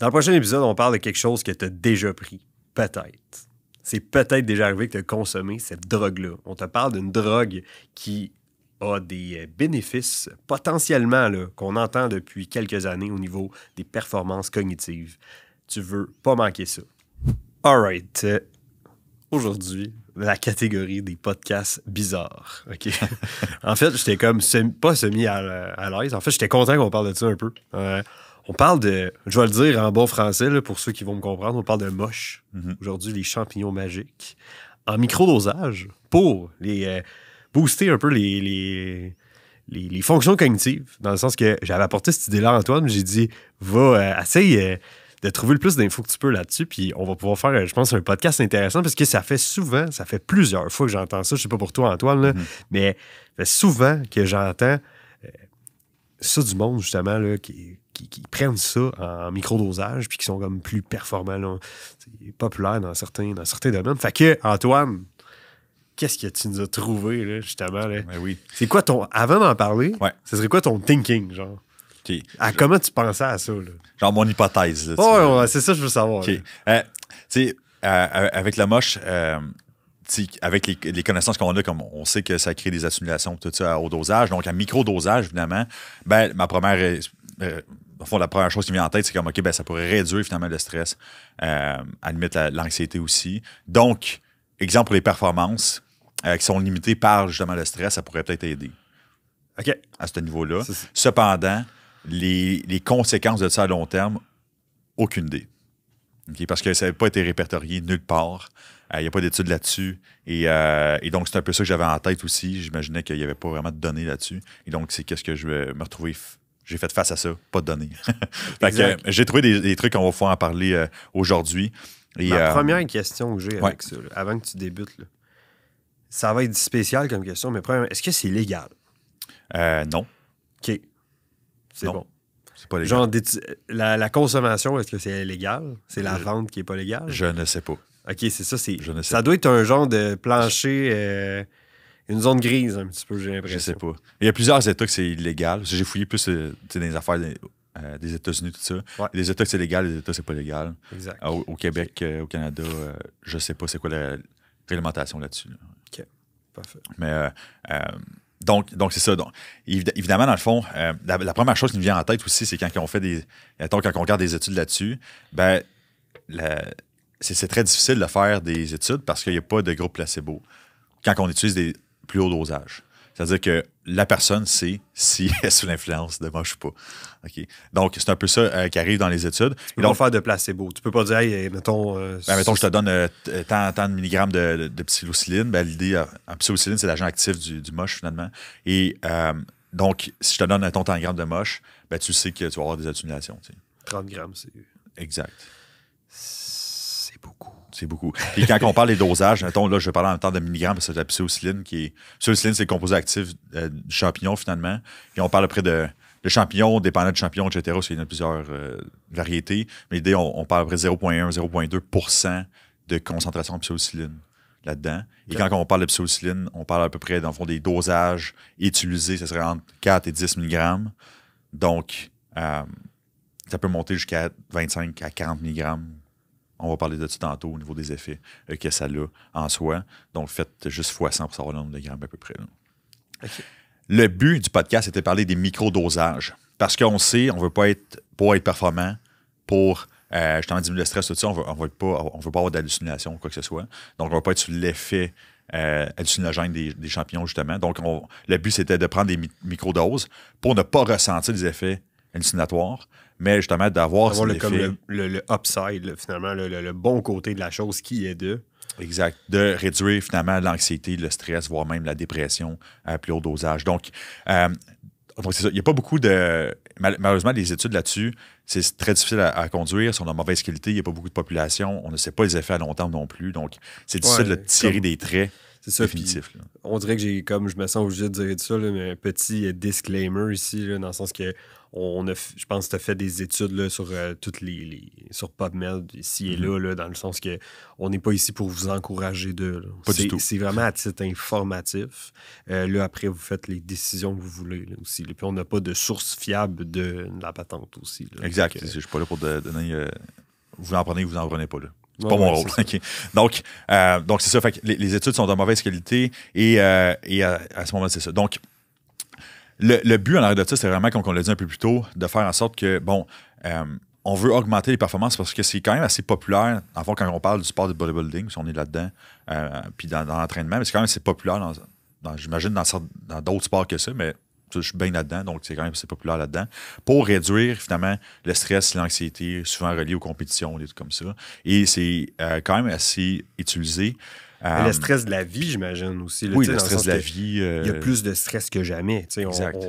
Dans le prochain épisode, on parle de quelque chose que tu as déjà pris. Peut-être. C'est peut-être déjà arrivé que tu as consommé cette drogue-là. On te parle d'une drogue qui a des euh, bénéfices potentiellement qu'on entend depuis quelques années au niveau des performances cognitives. Tu veux pas manquer ça. All right. Euh, aujourd'hui, la catégorie des podcasts bizarres. OK? en fait, j'étais comme pas semi euh, à, l'aise. En fait, j'étais content qu'on parle de ça un peu. On parle de, je vais le dire en bon français, pour ceux qui vont me comprendre, on parle de moche. Mhm. Aujourd'hui, les champignons magiques. En microdosage, pour les euh, booster un peu les, fonctions cognitives. Dans le sens que j'avais apporté cette idée-là à Antoine, j'ai dit, va, essayer euh, essaye euh, de trouver le plus d'infos que tu peux là-dessus. Puis on va pouvoir faire, je pense, un podcast intéressant parce que ça fait souvent, ça fait plusieurs fois que j'entends ça. Je sais pas pour toi, Antoine, mhm. mais ça fait souvent que j'entends ça du monde, justement, là, qui, qui, prennent ça en micro-dosage puis qui sont comme plus performants, populaires dans certains, dans domaines. Fait que, Antoine, qu'est-ce que tu nous as trouvé, justement? Là? Ben oui. C'est quoi ton. Avant d'en parler, ouais. ce serait quoi ton thinking, genre? À Comment tu pensais à ça? Là? Genre mon hypothèse. Là, c'est ça je veux savoir. Euh, tu Euh, avec la moche, euh, avec les, connaissances qu'on a, comme on sait que ça crée des assimilations, tout ça, à haut dosage, donc à micro-dosage, évidemment, ben, ma première euh, fond, la première chose qui me vient en tête, c'est comme, OK, ben, ça pourrait réduire finalement le stress, euh, à limite l'anxiété aussi. Donc, exemple pour les performances euh, qui sont limitées par justement le stress, ça pourrait peut-être aider. OK. À ce niveau-là. Cependant, les, conséquences de ça à long terme, aucune idée. ok parce que ça n'avait pas été répertorié nulle part. Euh, il n'y a pas d'études là-dessus. Et, euh, et, donc, c'est un peu ça que j'avais en tête aussi. J'imaginais qu'il n'y avait pas vraiment de données là-dessus. Et donc, c'est qu'est-ce que je vais me retrouver j'ai fait face à ça, pas de données. Euh, j'ai trouvé des, trucs qu'on va pouvoir en parler euh, aujourd'hui. La euh, première question que j'ai avec ça, avant que tu débutes, ça va être spécial comme question, mais première, est-ce que c'est légal? non. OK. C'est bon. C'est pas légal. Genre, la, consommation, est-ce que c'est légal? C'est la vente qui n'est pas légale? Je ne sais pas. OK, c'est ça. Je ne sais ça doit être un genre de plancher une zone grise un petit peu, j'ai l'impression. Je sais pas. Il y a plusieurs États que c'est illégal. J'ai fouillé plus dans euh, les affaires euh, des, États-Unis, tout ça. des Les États que c'est légal, les États c'est pas légal. Exact. Euh, au, Québec, au Canada, je sais pas c'est quoi la réglementation là-dessus. OK. Parfait. Mais donc, donc c'est ça. Donc, évidemment, dans le fond, la, première chose qui me vient en tête aussi, c'est quand on fait des. quand on regarde des études là-dessus, ben c'est très difficile de faire des études parce qu'il n'y a pas de groupe placebo. Quand on utilise des plus haut dosage. C'est-à-dire que la personne sait si elle est sous l'influence de moche ou pas. Donc, c'est un peu ça euh, qui arrive dans les études. Ils peux pas faire de placebo. Tu peux pas dire, mettons. Euh, ben, mettons, je te donne euh, tant, de milligrammes de, de, ben, L'idée, un c'est l'agent actif du, moche, finalement. Et donc, si je te donne, un tant de grammes de moche, ben, tu sais que tu vas avoir des atténuations. 30 grammes, c'est. Exact. C'est beaucoup. C'est beaucoup. Et quand on parle des dosages, là, je vais parler en même temps de milligrammes parce que c'est la qui est. c'est le composé actif euh, du champignon, finalement. Et on parle près de. Le des dépendant de champignons, etc., parce qu'il y en a plusieurs euh, variétés. Mais l'idée, on, parle à de 0,1, 0,2 de concentration de pseudocyline là-dedans. Et quand on parle de pseudocyline, on parle à peu près, dans le fond, des dosages utilisés, ce serait entre 4 et 10 mg. Donc, euh, ça peut monter jusqu'à 25 à 40 mg on va parler de ça tantôt au niveau des effets euh, que ça a en soi. Donc, faites juste fois 100 pour savoir le nombre de grammes à peu près. Le but du podcast, c'était de parler des microdosages. Parce qu'on sait, on ne veut pas être, pour être performant, pour euh, justement diminuer le stress, tout ça, on ne veut pas on veut pas avoir d'hallucination ou quoi que ce soit. Donc, on ne veut pas être sur l'effet euh, hallucinogène des, champignons, justement. Donc, le but, c'était de prendre des microdoses pour ne pas ressentir les effets hallucinatoire, mais justement d'avoir le, D'avoir le, le, upside, finalement, le, bon côté de la chose qui est de. Exact. De réduire finalement l'anxiété, le stress, voire même la dépression à plus haut dosage. Donc, euh, donc c'est ça. Il n'y a pas beaucoup de. malheureusement, les études là-dessus, c'est très difficile à, conduire. Si on a mauvaise qualité, il n'y a pas beaucoup de population. On ne sait pas les effets à long terme non plus. Donc, c'est difficile de tirer des traits c'est ça. On dirait que j'ai comme je me sens obligé de dire tout ça, mais un petit euh, disclaimer ici, dans le sens que on a, je pense que tu as fait des études là, sur euh, toutes les, sur PubMed ici et mm-hmm. là, dans le sens que on n'est pas ici pour vous encourager de. Pas C'est vraiment à titre informatif. Euh, là, après, vous faites les décisions que vous voulez aussi. aussi. Puis on n'a pas de source fiable de, la patente aussi. exact. je suis pas là pour donner. vous en prenez, vous en prenez pas là. C'est pas mon rôle. Donc, euh, donc c'est ça. les, études sont de mauvaise qualité et, euh, euh, à, ce moment-là, c'est ça. Donc, le, but en arrière de ça, c'est vraiment, comme on l'a dit un peu plus tôt, de faire en sorte que, bon, on veut augmenter les performances parce que c'est quand même assez populaire. En quand on parle du sport de bodybuilding, si on est là-dedans, puis dans, l'entraînement, mais c'est quand même assez populaire, dans, j'imagine, dans d'autres sports que ça, mais je suis bien là-dedans, donc c'est quand même assez populaire là-dedans, pour réduire finalement le stress l'anxiété souvent relié aux compétitions, des trucs comme ça. Et c'est euh, quand même assez utilisé. le euh, stress de la vie, j'imagine aussi. oui, le stress de la vie. Il y a euh, plus de stress que jamais.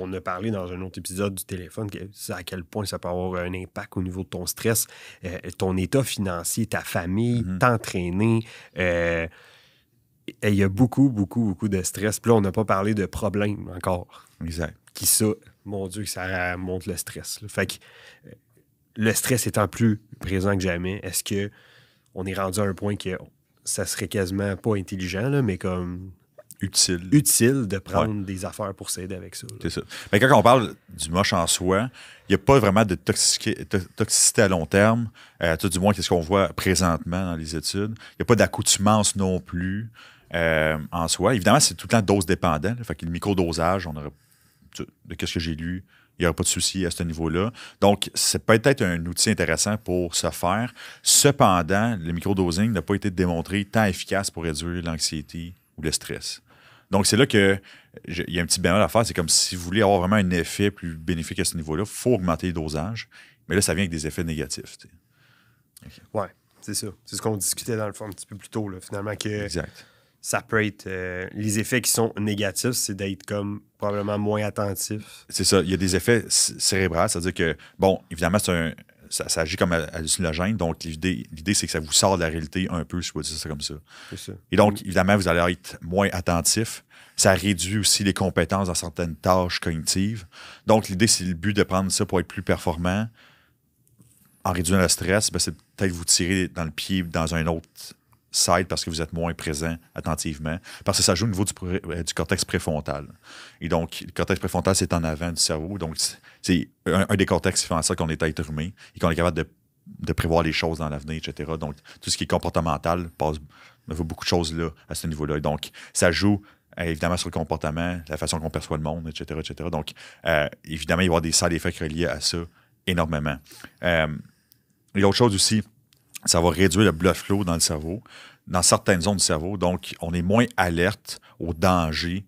On, a parlé dans un autre épisode du téléphone à quel point ça peut avoir un impact au niveau de ton stress, ton état financier, ta famille, mhm. t'entraîner et il y a beaucoup, beaucoup, beaucoup de stress. Puis là, on n'a pas parlé de problèmes encore. Exact. Qui ça, mon Dieu, ça monte le stress. Fait que euh, le stress étant plus présent que jamais, est-ce que on est rendu à un point que ça serait quasiment pas intelligent, mais comme utile. Utile de prendre des affaires pour s'aider avec ça. C'est ça. Mais quand on parle du moche en soi, il n'y a pas vraiment de toxicité à long terme, euh, tout du moins qu'est-ce qu'on voit présentement dans les études. Il n'y a pas d'accoutumance non plus. Euh, en soi. Évidemment, c'est tout le temps dose dépendant. le microdosage, on de qu'est-ce que j'ai lu, il n'y aurait pas de souci à ce niveau-là. Donc, c'est peut-être un outil intéressant pour se faire. Cependant, le micro-dosing n'a pas été démontré tant efficace pour réduire l'anxiété ou le stress. Donc, c'est là que il y a un petit bémol à faire. C'est comme si vous voulez avoir vraiment un effet plus bénéfique à ce niveau-là, il faut augmenter les dosages. Mais là, ça vient avec des effets négatifs. Oui, c'est ça. C'est ce qu'on discutait dans le fond un petit peu plus tôt, finalement. Que, exact ça peut être. Euh, les effets qui sont négatifs, c'est d'être comme probablement moins attentif. C'est ça. Il y a des effets cérébraux, c'est-à-dire que, bon, évidemment, c'est un, ça, agit comme hallucinogène. Donc, l'idée, c'est que ça vous sort de la réalité un peu, si vous dire ça comme ça. ça. Et donc, évidemment, vous allez être moins attentif. Ça réduit aussi les compétences dans certaines tâches cognitives. Donc, l'idée, c'est le but de prendre ça pour être plus performant. En réduisant le stress, ben, c'est peut-être vous tirer dans le pied dans un autre side parce que vous êtes moins présent attentivement, parce que ça joue au niveau du, euh, cortex préfrontal. Et donc, le cortex préfrontal, c'est en avant du cerveau. Donc, c'est un, des cortex qui fait en sorte qu'on est être humain et qu'on est capable de, de, prévoir les choses dans l'avenir, etc. Donc, tout ce qui est comportemental passe beaucoup de choses là, à ce niveau-là. Donc, ça joue euh, évidemment sur le comportement, la façon qu'on perçoit le monde, etc. etc. Donc, euh, évidemment, il va y avoir des side effets reliés à ça énormément. Euh, et l'autre chose aussi, ça va réduire le blood flow dans le cerveau, dans certaines zones du cerveau. Donc, on est moins alerte au danger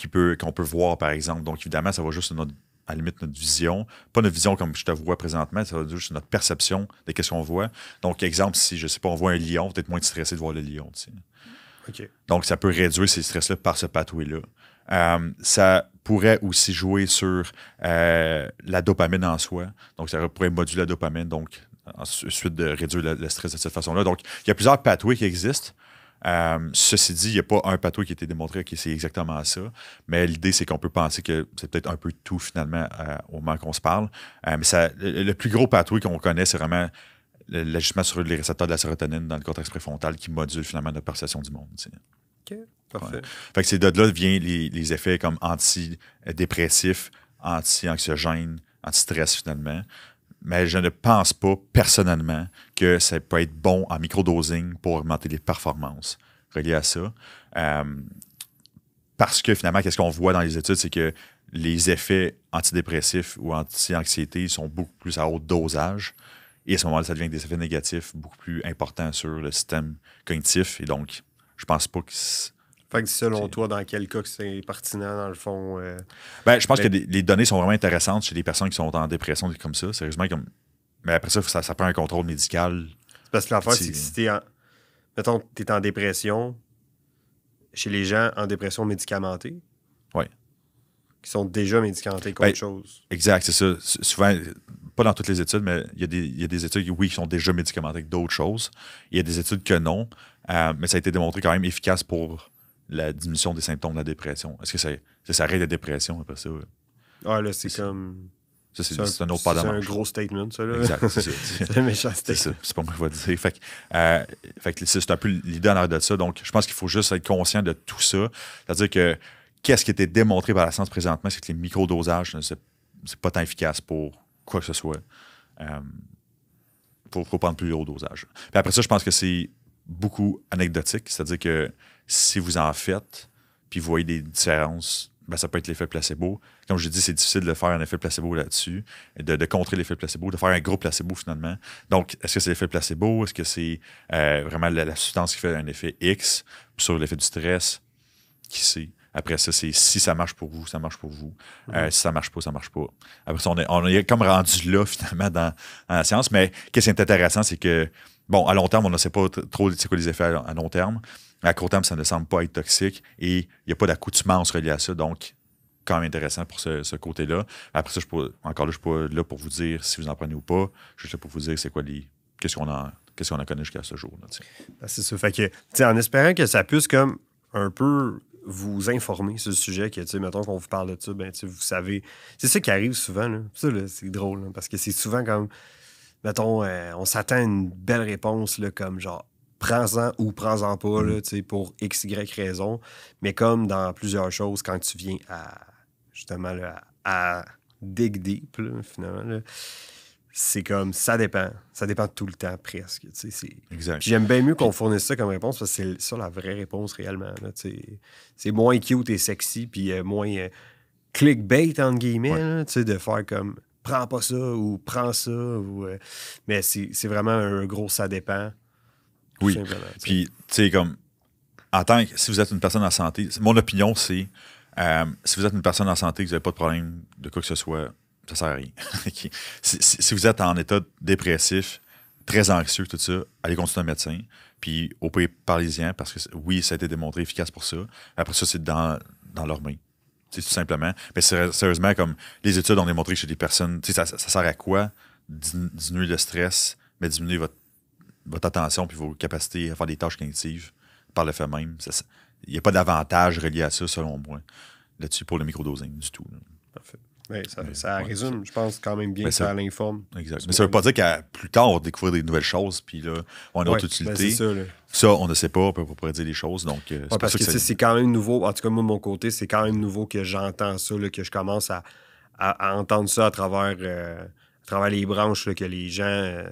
qu'on peut, peut voir, par exemple. Donc, évidemment, ça va juste notre, à la limite notre vision. Pas notre vision comme je te vois présentement, ça va juste notre perception de ce qu'on voit. Donc, exemple, si, je sais pas, on voit un lion, peut-être moins stressé de voir le lion. Donc, ça peut réduire ces stress-là par ce pathway-là. Euh, ça pourrait aussi jouer sur euh, la dopamine en soi. Donc, ça pourrait moduler la dopamine, donc ensuite de réduire le, stress de cette façon-là. Donc, il y a plusieurs pathways qui existent. Euh, ceci dit, il n'y a pas un pathway qui a été démontré qui c'est exactement ça. Mais l'idée, c'est qu'on peut penser que c'est peut-être un peu tout finalement euh, au moment qu'on se parle. Euh, mais ça, le, plus gros pathway qu'on connaît, c'est vraiment l'ajustement sur les récepteurs de la sérotonine dans le cortex préfrontal qui module finalement notre perception du monde. OK, parfait. Fait que c'est de là viennent les, les, effets comme anti-dépressifs, anti-anxiogènes, anti-stress finalement mais je ne pense pas personnellement que ça peut être bon en microdosing pour augmenter les performances reliées à ça. Euh, parce que finalement, qu'est-ce qu'on voit dans les études, c'est que les effets antidépressifs ou anti-anxiété sont beaucoup plus à haut dosage. Et à ce moment-là, ça devient des effets négatifs beaucoup plus importants sur le système cognitif. Et donc, je pense pas que fait que selon toi, dans quel cas c'est pertinent, dans le fond? Euh, ben, je pense que les données sont vraiment intéressantes chez les personnes qui sont en dépression comme ça. Sérieusement, comme. Mais après ça, ça, prend un contrôle médical. Parce que l'enfer, c'est que si t'es en. Mettons, t'es en dépression chez les gens en dépression médicamentée. ouais Qui sont déjà médicamentés contre ben, chose. Exact, c'est ça. Souvent, pas dans toutes les études, mais il y, a des études, oui, qui sont déjà médicamentées avec d'autres choses. Il y a des études que non. Euh, mais ça a été démontré quand même efficace pour la diminution des symptômes de la dépression? Est-ce que ça, ça arrête la dépression après ça? Ah, là, c'est comme. Ça, c'est un, autre pas C'est un gros statement, ça. Là. Exact, c'est ça. c'est méchant statement. C'est pas moi qui vais dire. Fait que, euh, c'est un peu l'idée en arrière de ça. Donc, je pense qu'il faut juste être conscient de tout ça. C'est-à-dire que qu'est-ce qui était démontré par la science présentement, c'est que les microdosages, c'est pas tant efficace pour quoi que ce soit. Pour euh, prendre plus haut dosage. Puis après ça, je pense que c'est beaucoup anecdotique, c'est-à-dire que si vous en faites, puis vous voyez des différences, ben ça peut être l'effet placebo. Comme je l'ai dit, c'est difficile de faire un effet placebo là-dessus, de, contrer l'effet placebo, de faire un gros placebo finalement. Donc, est-ce que c'est l'effet placebo? Est-ce que c'est euh, vraiment la, substance qui fait un effet X sur l'effet du stress? Qui sait? Après ça, c'est si ça marche pour vous, ça marche pour vous. Euh, mm-hmm. si ça marche pas, ça marche pas. Après ça, on est, comme rendu là finalement dans, dans la science. Mais qu'est-ce qui est intéressant, c'est que bon, à long terme, on ne sait pas trop c'est les effets à, long terme. À court terme, ça ne semble pas être toxique et il n'y a pas d'accoutumance reliée à ça. Donc, quand même intéressant pour ce, côté-là. Après ça, je peux, encore là, je ne suis pas là pour vous dire si vous en prenez ou pas. Je suis là pour vous dire c'est quoi les. Qu'est-ce qu'on a qu'est-ce qu'on jusqu'à ce jour. Ben, c'est ça. Fait que, en espérant que ça puisse comme un peu vous informer sur le sujet, que, tu mettons qu'on vous parle de ça, ben, vous savez. C'est ça qui arrive souvent, là. c'est drôle, parce que c'est souvent comme. Quand mettons, euh, on s'attend à une belle réponse, là, comme genre prends-en ou prends-en pas, mm-hmm. pour X, Y raison. Mais comme dans plusieurs choses, quand tu viens à justement à, dig deep, finalement, c'est comme ça dépend. Ça dépend tout le temps presque. Exact. J'aime bien mieux qu'on fournisse ça comme réponse parce que c'est ça la vraie réponse réellement. c'est moins cute et sexy, puis euh, moins euh, clickbait entre guillemets, de faire comme prends pas ça ou prends ça. Euh, mais c'est vraiment un gros ça dépend. Oui. Puis, tu sais, comme, en tant que, si vous êtes une personne en santé, mon opinion, c'est euh, si vous êtes une personne en santé, que vous n'avez pas de problème de quoi que ce soit, ça sert à rien. si, vous êtes en état dépressif, très anxieux, tout ça, allez consulter un médecin. Puis au pays parisien, parce que oui, ça a été démontré efficace pour ça. Après ça, c'est dans, dans leurs mains tout simplement. Mais sérieusement, comme les études ont démontré chez des personnes, ça, ça, ça, sert à quoi diminuer le stress, mais diminuer votre, votre attention puis vos capacités à faire des tâches cognitives par le fait même. Il n'y a pas d'avantage relié à ça, selon moi, là-dessus, pour le microdosing du tout. Parfait. Oui, ça, résume, je pense, quand même bien ça, l'informe. Mais ça ne veut pas dire qu'à plus tard, on va découvrir des nouvelles choses, puis là, on a d'autres ben, utilités. ça, on ne sait pas, on peut pas dire les choses. Donc, euh, parce que, c'est quand même nouveau, en tout cas, moi, de mon côté, c'est quand même nouveau que j'entends ça, que je commence à, entendre ça à travers. Euh, les branches, que les gens euh,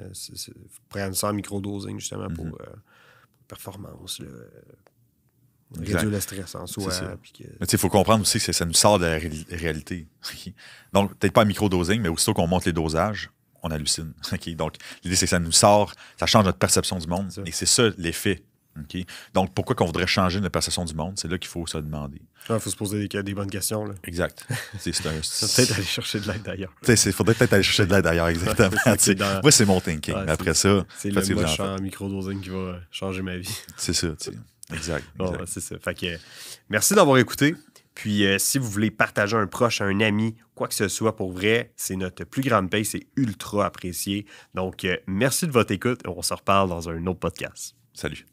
prennent ça en micro-dosing, justement, pour, mhm. performance réduire le stress en soi. Que... Mais il faut comprendre aussi que ça nous sort de la réalité. Donc, peut-être pas à micro-dosing, mais aussitôt qu'on monte les dosages, on hallucine. Donc, l'idée, c'est que ça nous sort, ça change notre perception du monde. Et c'est ça l'effet. Donc, pourquoi qu'on voudrait changer notre perception du monde? C'est là qu'il faut se demander. Il faut se poser des, bonnes questions. Là. Exact. C'est peut-être aller chercher de l'aide d'ailleurs. Il faudrait peut-être aller chercher de l'aide d'ailleurs, exactement. Moi, ouais, c'est mon thinking. mais après ça, c'est le moche en micro-dosing qui va changer ma vie. C'est ça. sais. Exact. ça. Fait que, euh, merci d'avoir écouté. Puis euh, si vous voulez partager un proche, un ami, quoi que ce soit pour vrai, c'est notre plus grande paix, c'est ultra apprécié. Donc euh, merci de votre écoute. On se reparle dans un autre podcast. Salut.